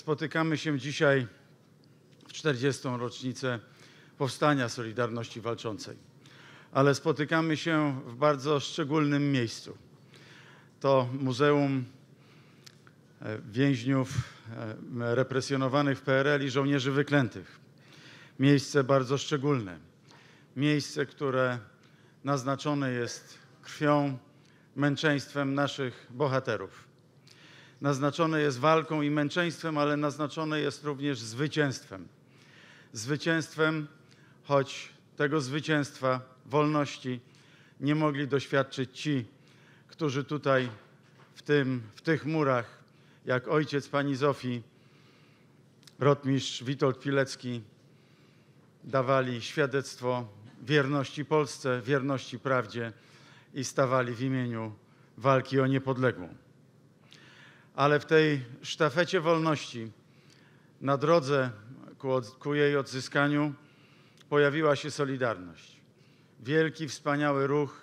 Spotykamy się dzisiaj w 40. rocznicę powstania Solidarności Walczącej, ale spotykamy się w bardzo szczególnym miejscu. To Muzeum e, Więźniów e, Represjonowanych w PRL i Żołnierzy Wyklętych. Miejsce bardzo szczególne. Miejsce, które naznaczone jest krwią, męczeństwem naszych bohaterów naznaczone jest walką i męczeństwem, ale naznaczone jest również zwycięstwem. Zwycięstwem, choć tego zwycięstwa, wolności nie mogli doświadczyć ci, którzy tutaj w, tym, w tych murach, jak ojciec pani Zofii, rotmistrz Witold Pilecki, dawali świadectwo wierności Polsce, wierności prawdzie i stawali w imieniu walki o niepodległość ale w tej sztafecie wolności, na drodze ku, ku jej odzyskaniu, pojawiła się Solidarność. Wielki, wspaniały ruch,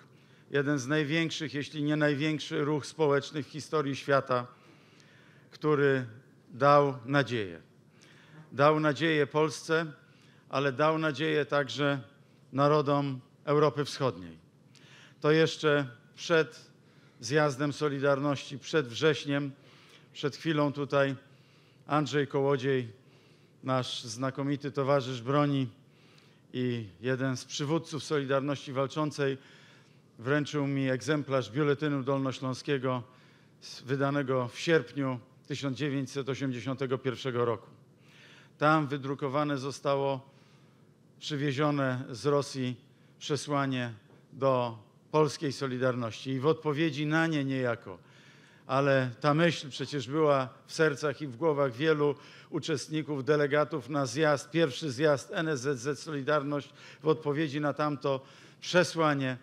jeden z największych, jeśli nie największy ruch społeczny w historii świata, który dał nadzieję. Dał nadzieję Polsce, ale dał nadzieję także narodom Europy Wschodniej. To jeszcze przed zjazdem Solidarności, przed wrześniem przed chwilą tutaj Andrzej Kołodziej, nasz znakomity towarzysz broni i jeden z przywódców Solidarności Walczącej, wręczył mi egzemplarz biuletynu dolnośląskiego wydanego w sierpniu 1981 roku. Tam wydrukowane zostało przywiezione z Rosji przesłanie do polskiej Solidarności i w odpowiedzi na nie niejako ale ta myśl przecież była w sercach i w głowach wielu uczestników, delegatów na zjazd, pierwszy zjazd NSZZ Solidarność w odpowiedzi na tamto przesłanie.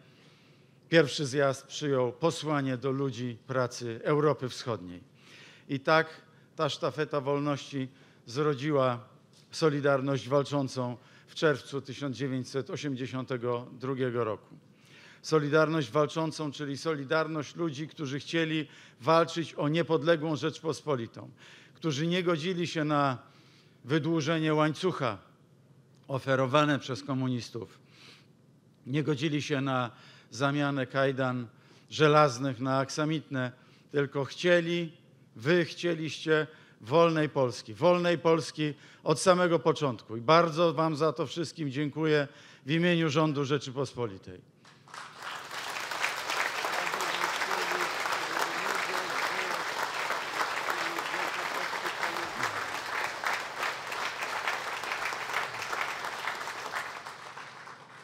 Pierwszy zjazd przyjął posłanie do ludzi pracy Europy Wschodniej. I tak ta sztafeta wolności zrodziła Solidarność walczącą w czerwcu 1982 roku. Solidarność Walczącą, czyli solidarność ludzi, którzy chcieli walczyć o niepodległą Rzeczpospolitą, którzy nie godzili się na wydłużenie łańcucha oferowane przez komunistów, nie godzili się na zamianę kajdan żelaznych na aksamitne, tylko chcieli, wy chcieliście wolnej Polski, wolnej Polski od samego początku. I bardzo Wam za to wszystkim dziękuję w imieniu rządu Rzeczypospolitej.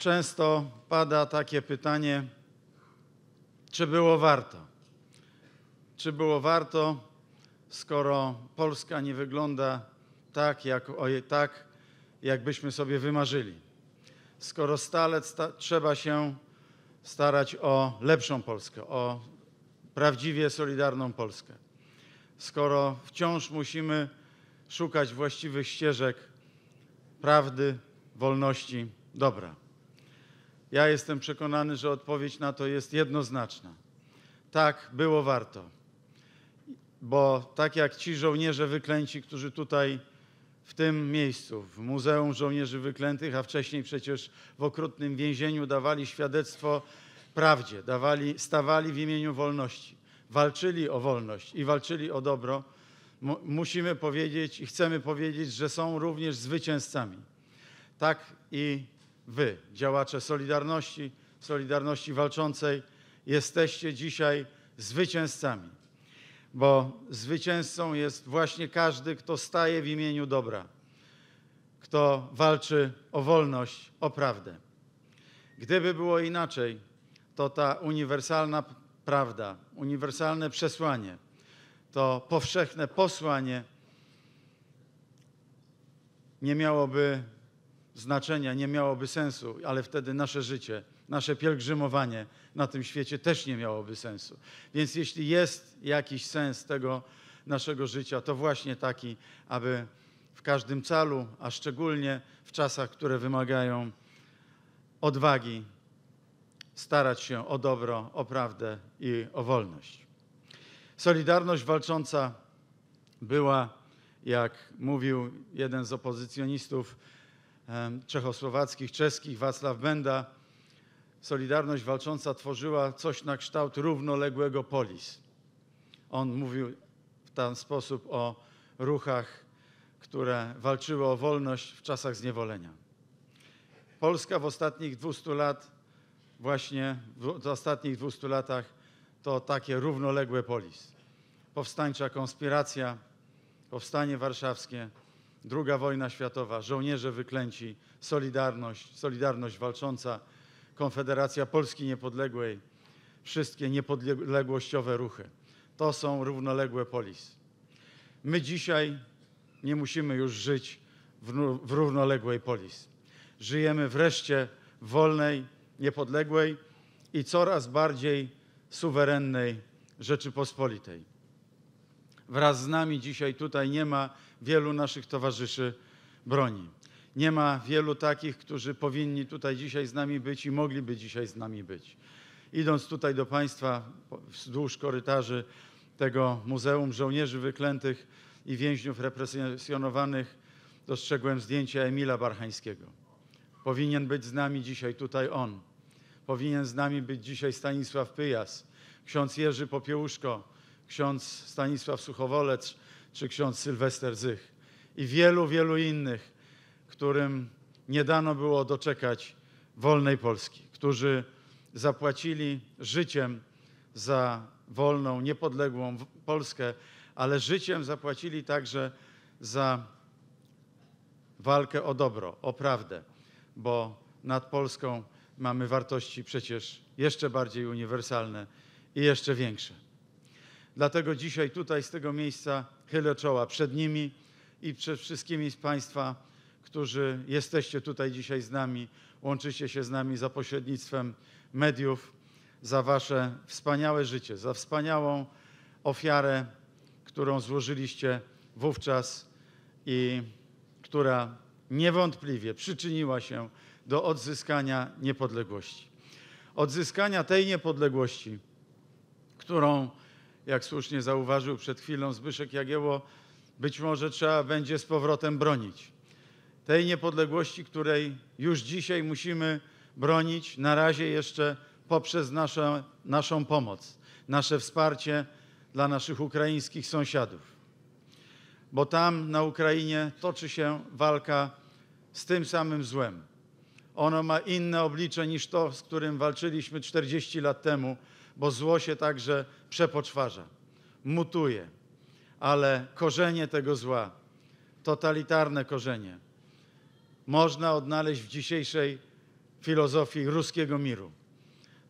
często pada takie pytanie, czy było warto? Czy było warto, skoro Polska nie wygląda tak, jak, tak jakbyśmy sobie wymarzyli? Skoro stale sta trzeba się starać o lepszą Polskę, o prawdziwie solidarną Polskę. Skoro wciąż musimy szukać właściwych ścieżek prawdy, wolności, dobra. Ja jestem przekonany, że odpowiedź na to jest jednoznaczna. Tak, było warto. Bo tak jak ci żołnierze wyklęci, którzy tutaj w tym miejscu, w Muzeum Żołnierzy Wyklętych, a wcześniej przecież w okrutnym więzieniu dawali świadectwo prawdzie, dawali, stawali w imieniu wolności, walczyli o wolność i walczyli o dobro, musimy powiedzieć i chcemy powiedzieć, że są również zwycięzcami. Tak i wy, działacze Solidarności, Solidarności Walczącej, jesteście dzisiaj zwycięzcami, bo zwycięzcą jest właśnie każdy, kto staje w imieniu dobra, kto walczy o wolność, o prawdę. Gdyby było inaczej, to ta uniwersalna prawda, uniwersalne przesłanie, to powszechne posłanie nie miałoby znaczenia, nie miałoby sensu, ale wtedy nasze życie, nasze pielgrzymowanie na tym świecie też nie miałoby sensu. Więc jeśli jest jakiś sens tego naszego życia, to właśnie taki, aby w każdym calu, a szczególnie w czasach, które wymagają odwagi, starać się o dobro, o prawdę i o wolność. Solidarność walcząca była, jak mówił jeden z opozycjonistów, czechosłowackich, czeskich, Wacław Benda, Solidarność Walcząca tworzyła coś na kształt równoległego polis. On mówił w ten sposób o ruchach, które walczyły o wolność w czasach zniewolenia. Polska w ostatnich 200 lat, właśnie w ostatnich 200 latach to takie równoległe polis. Powstańcza konspiracja, powstanie warszawskie, II wojna światowa, żołnierze wyklęci, Solidarność, Solidarność walcząca, Konfederacja Polski Niepodległej, wszystkie niepodległościowe ruchy. To są równoległe polis. My dzisiaj nie musimy już żyć w, w równoległej polis. Żyjemy wreszcie w wolnej, niepodległej i coraz bardziej suwerennej Rzeczypospolitej wraz z nami dzisiaj tutaj nie ma wielu naszych towarzyszy broni. Nie ma wielu takich, którzy powinni tutaj dzisiaj z nami być i mogliby dzisiaj z nami być. Idąc tutaj do Państwa wzdłuż korytarzy tego Muzeum Żołnierzy Wyklętych i Więźniów Represjonowanych, dostrzegłem zdjęcie Emila Barchańskiego. Powinien być z nami dzisiaj tutaj on. Powinien z nami być dzisiaj Stanisław Pyjas, ksiądz Jerzy Popiełuszko, ksiądz Stanisław Suchowolec czy ksiądz Sylwester Zych i wielu, wielu innych, którym nie dano było doczekać wolnej Polski, którzy zapłacili życiem za wolną, niepodległą Polskę, ale życiem zapłacili także za walkę o dobro, o prawdę, bo nad Polską mamy wartości przecież jeszcze bardziej uniwersalne i jeszcze większe. Dlatego dzisiaj tutaj z tego miejsca chylę czoła przed nimi i przed wszystkimi z Państwa, którzy jesteście tutaj dzisiaj z nami, łączycie się z nami za pośrednictwem mediów, za Wasze wspaniałe życie, za wspaniałą ofiarę, którą złożyliście wówczas i która niewątpliwie przyczyniła się do odzyskania niepodległości. Odzyskania tej niepodległości, którą jak słusznie zauważył przed chwilą Zbyszek Jagieło, być może trzeba będzie z powrotem bronić. Tej niepodległości, której już dzisiaj musimy bronić, na razie jeszcze poprzez nasze, naszą pomoc, nasze wsparcie dla naszych ukraińskich sąsiadów. Bo tam na Ukrainie toczy się walka z tym samym złem. Ono ma inne oblicze niż to, z którym walczyliśmy 40 lat temu, bo zło się także przepoczwarza, mutuje, ale korzenie tego zła, totalitarne korzenie, można odnaleźć w dzisiejszej filozofii ruskiego miru.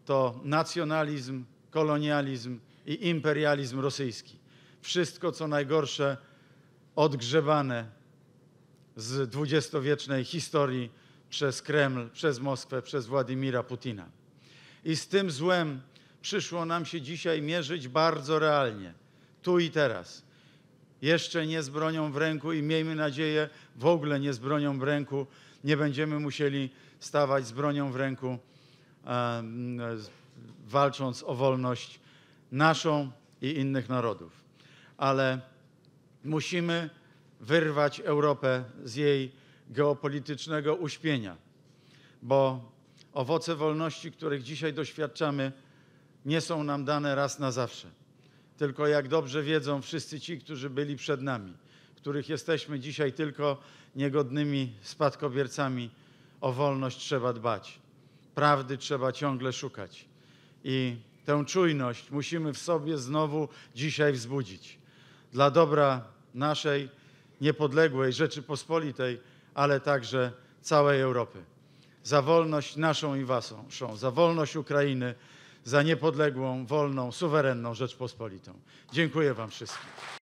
To nacjonalizm, kolonializm i imperializm rosyjski. Wszystko, co najgorsze, odgrzebane z dwudziestowiecznej historii przez Kreml, przez Moskwę, przez Władimira Putina. I z tym złem przyszło nam się dzisiaj mierzyć bardzo realnie, tu i teraz. Jeszcze nie z bronią w ręku i miejmy nadzieję, w ogóle nie z bronią w ręku. Nie będziemy musieli stawać z bronią w ręku, walcząc o wolność naszą i innych narodów. Ale musimy wyrwać Europę z jej geopolitycznego uśpienia, bo owoce wolności, których dzisiaj doświadczamy, nie są nam dane raz na zawsze. Tylko jak dobrze wiedzą wszyscy ci, którzy byli przed nami, których jesteśmy dzisiaj tylko niegodnymi spadkobiercami, o wolność trzeba dbać. Prawdy trzeba ciągle szukać. I tę czujność musimy w sobie znowu dzisiaj wzbudzić. Dla dobra naszej niepodległej Rzeczypospolitej, ale także całej Europy. Za wolność naszą i waszą, za wolność Ukrainy za niepodległą, wolną, suwerenną Rzeczpospolitą. Dziękuję Wam wszystkim.